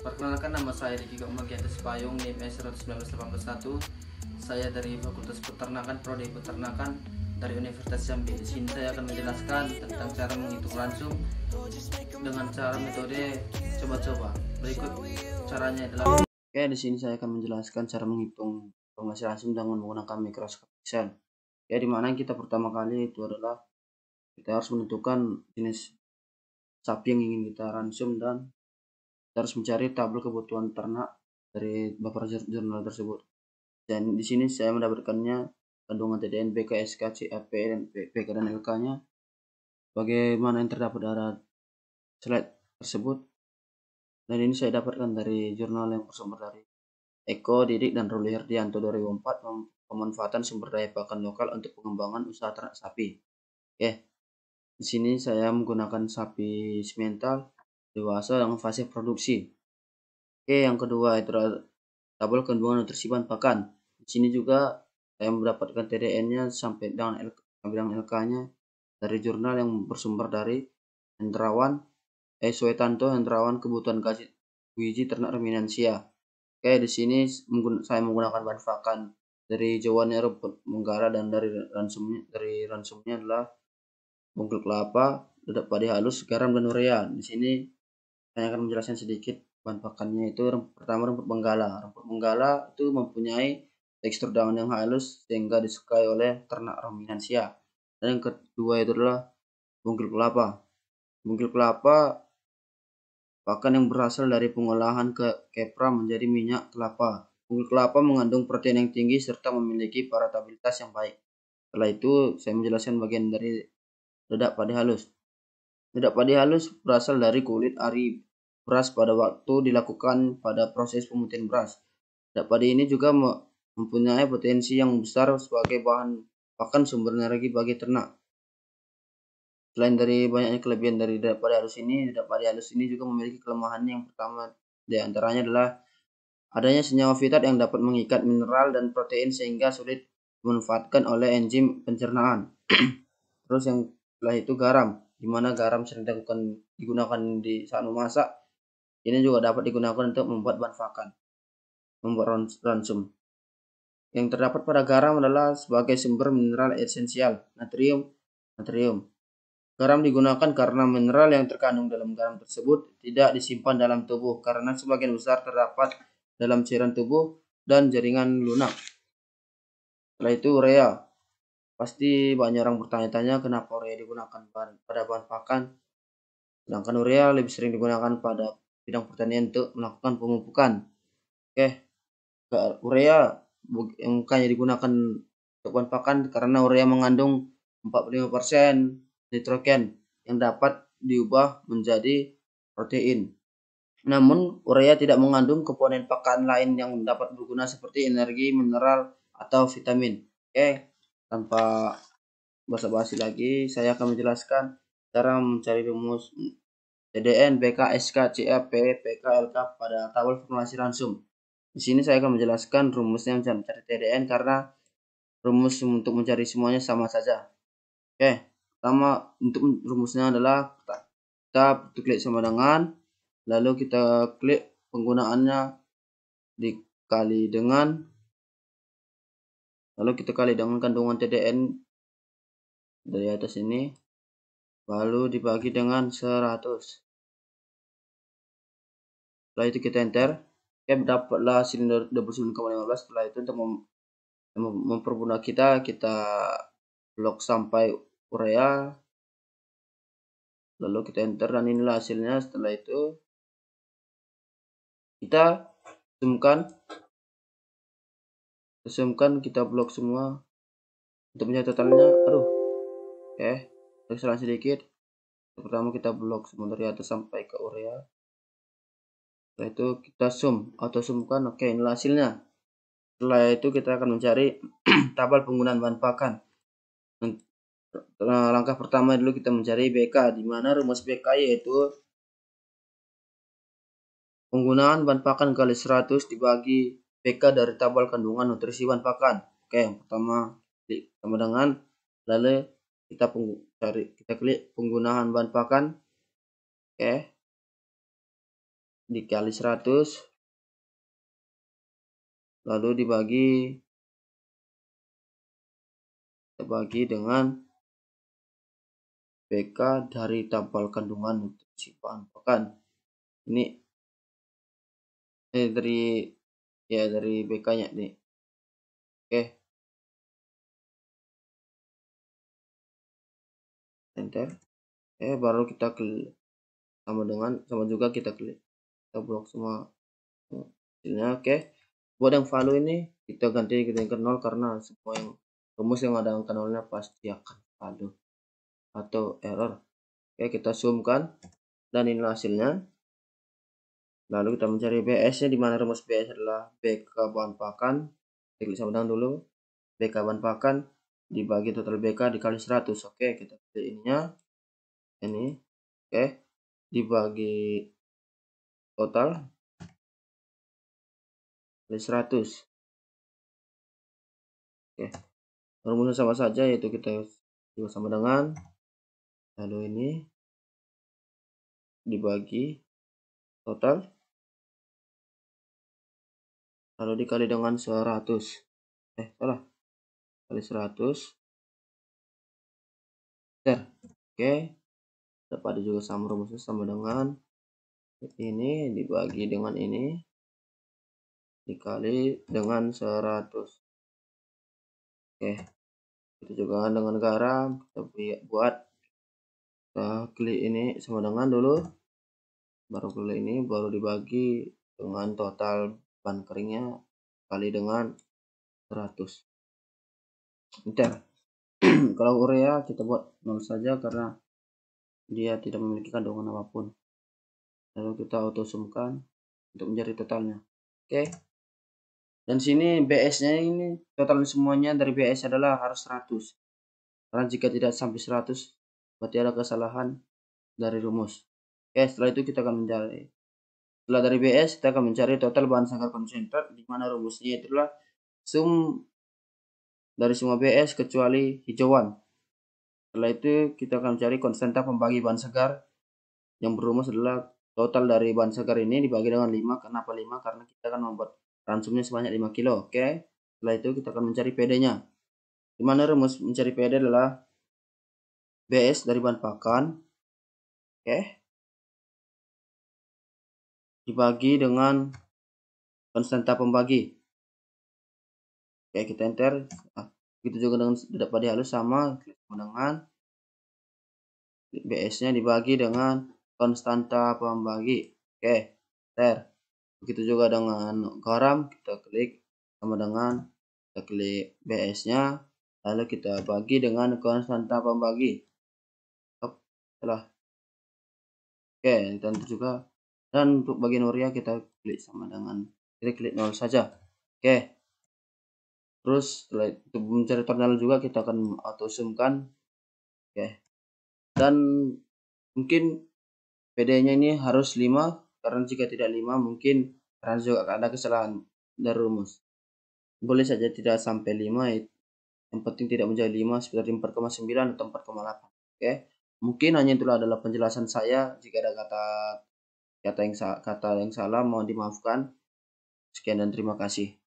Perkenalkan nama saya Riki Gokma Giatas Payung NIM s 1981. Saya dari Fakultas Peternakan Prodi Peternakan dari Universitas Jambi Di sini saya akan menjelaskan tentang cara menghitung langsung dengan cara metode coba-coba Berikut caranya adalah Oke, di sini saya akan menjelaskan cara menghitung penghasil langsung dengan menggunakan mikroskop Excel. Ya, dimana kita pertama kali itu adalah kita harus menentukan jenis sapi yang ingin kita ransum dan harus mencari tabel kebutuhan ternak dari buffer jurnal tersebut. Dan di sini saya mendapatkannya kandungan TDN, BKSK, CAP, dan PK dan LK-nya. Bagaimana yang terdapat dari slide tersebut. Dan ini saya dapatkan dari jurnal yang bersumber dari Eko, Didik, dan Ruli Herdianto 2004 pemanfaatan sumber daya pakan lokal untuk pengembangan usaha ternak sapi. Oke, di sini saya menggunakan sapi simental dewasa dalam fase produksi. Oke, yang kedua itu adalah tabel kandungan nutrisi bahan pakan. Di sini juga saya mendapatkan TDN-nya sampai dengan LK, bilang LK-nya dari jurnal yang bersumber dari Hendrawan eh Suetanto Hendrawan kebutuhan gaji biji ternak ruminansia. Oke, di sini saya menggunakan bahan pakan dari jawannya rumput menggara dan dari ransumnya dari ransumnya adalah bungkul kelapa, dedak padi halus, garam dan urea. Di sini saya akan menjelaskan sedikit bahan pakannya itu pertama rumput benggala rumput benggala itu mempunyai tekstur daun yang halus sehingga disukai oleh ternak ruminansia dan yang kedua itu adalah bungkil kelapa bungkil kelapa pakan yang berasal dari pengolahan ke kepra menjadi minyak kelapa bungkil kelapa mengandung protein yang tinggi serta memiliki paratabilitas yang baik setelah itu saya menjelaskan bagian dari dedak pada halus tidak padi halus berasal dari kulit ari beras pada waktu dilakukan pada proses pemutihan beras. Tidak padi ini juga mempunyai potensi yang besar sebagai bahan pakan sumber energi bagi ternak. Selain dari banyaknya kelebihan dari lidah padi halus ini, tidak padi halus ini juga memiliki kelemahan yang pertama diantaranya adalah adanya senyawa fitat yang dapat mengikat mineral dan protein sehingga sulit dimanfaatkan oleh enzim pencernaan. Terus yang setelah itu garam di mana garam sering dilakukan digunakan di saat memasak. Ini juga dapat digunakan untuk membuat bahan pakan, membuat ransum. Yang terdapat pada garam adalah sebagai sumber mineral esensial, natrium, natrium. Garam digunakan karena mineral yang terkandung dalam garam tersebut tidak disimpan dalam tubuh karena sebagian besar terdapat dalam cairan tubuh dan jaringan lunak. Setelah itu urea. Pasti banyak orang bertanya-tanya kenapa urea digunakan pada bahan pakan. Sedangkan urea lebih sering digunakan pada bidang pertanian untuk melakukan pemupukan. Oke, urea yang digunakan untuk bahan pakan karena urea mengandung 45% nitrogen yang dapat diubah menjadi protein. Namun, urea tidak mengandung komponen pakan lain yang dapat berguna seperti energi, mineral, atau vitamin. Oke, tanpa basa-basi lagi saya akan menjelaskan cara mencari rumus CDN, e BK, SK, P, PK, LK pada tabel formulasi ransum. Di sini saya akan menjelaskan rumusnya mencari TDN karena rumus untuk mencari semuanya sama saja. Oke, pertama untuk rumusnya adalah kita klik sama dengan lalu kita klik penggunaannya dikali dengan lalu kita kali dengan kandungan TDN dari atas ini lalu dibagi dengan 100 setelah itu kita enter kita dapatlah silinder 29,15 setelah itu untuk mem mempermudah kita kita blok sampai urea lalu kita enter dan inilah hasilnya setelah itu kita zoomkan resumkan kita blok semua untuk pencatatannya aduh oke okay. kesalahan sedikit pertama kita blok semua dari atas sampai ke urea setelah itu kita zoom atau zoomkan oke okay, inilah hasilnya setelah itu kita akan mencari tabel penggunaan bahan pakan eh, langkah pertama dulu kita mencari BK di mana rumus BK yaitu penggunaan bahan pakan kali 100 dibagi PK dari tabel kandungan nutrisi bahan pakan. Oke, yang pertama klik sama dengan lalu kita cari kita klik penggunaan bahan pakan. Oke. Dikali 100 lalu dibagi dibagi dengan PK dari tabel kandungan nutrisi bahan pakan. Ini eh, dari ya dari BK nya nih oke enter eh baru kita klik sama dengan sama juga kita klik kita blok semua hasilnya oke buat yang value ini kita ganti dengan ke nol karena semua yang rumus yang ada angka nolnya pasti akan value atau error oke kita zoom kan dan ini hasilnya lalu kita mencari BS nya di rumus BS adalah BK bahan pakan klik sama dengan dulu BK bahan pakan dibagi total BK dikali 100 oke kita pilih ininya ini oke dibagi total kali 100 oke rumusnya sama saja yaitu kita juga sama dengan lalu ini dibagi total lalu dikali dengan 100 eh salah kali 100 ter ya, oke dapat juga sama rumusnya sama dengan ini dibagi dengan ini dikali dengan 100 oke itu juga dengan garam kita buat kita klik ini sama dengan dulu baru klik ini baru dibagi dengan total ban keringnya kali dengan 100 Bentar. kalau urea kita buat nol saja karena dia tidak memiliki kandungan apapun lalu kita auto autosumkan untuk mencari totalnya oke okay. dan sini BS nya ini total semuanya dari BS adalah harus 100 karena jika tidak sampai 100 berarti ada kesalahan dari rumus oke okay, setelah itu kita akan mencari setelah dari BS, kita akan mencari total bahan segar konsentrat, di mana rumusnya itulah sum dari semua BS kecuali hijauan. Setelah itu, kita akan mencari konsentrat pembagi bahan segar yang berumus adalah total dari bahan segar ini dibagi dengan 5. Kenapa 5? Karena kita akan membuat ransumnya sebanyak 5 kilo. Oke, okay? setelah itu kita akan mencari PD-nya. Di mana rumus mencari PD adalah BS dari bahan pakan. Oke, okay? dibagi dengan konstanta pembagi. Oke, kita enter. Nah, gitu juga dengan tidak pada halus sama dengan BS-nya dibagi dengan konstanta pembagi. Oke, enter. Begitu juga dengan garam, kita klik sama dengan kita klik BS-nya, lalu kita bagi dengan konstanta pembagi. oke Salah. Oke, juga dan untuk bagian area kita klik sama dengan kita klik nol saja oke okay. terus setelah itu mencari terminal juga kita akan auto zoom kan oke okay. dan mungkin PD nya ini harus 5 karena jika tidak 5 mungkin karena juga akan ada kesalahan dari rumus boleh saja tidak sampai 5 yang penting tidak menjadi 5 sekitar 4,9 atau 4,8 oke okay. mungkin hanya itulah adalah penjelasan saya jika ada kata Kata yang, kata yang salah mohon dimaafkan. Sekian dan terima kasih.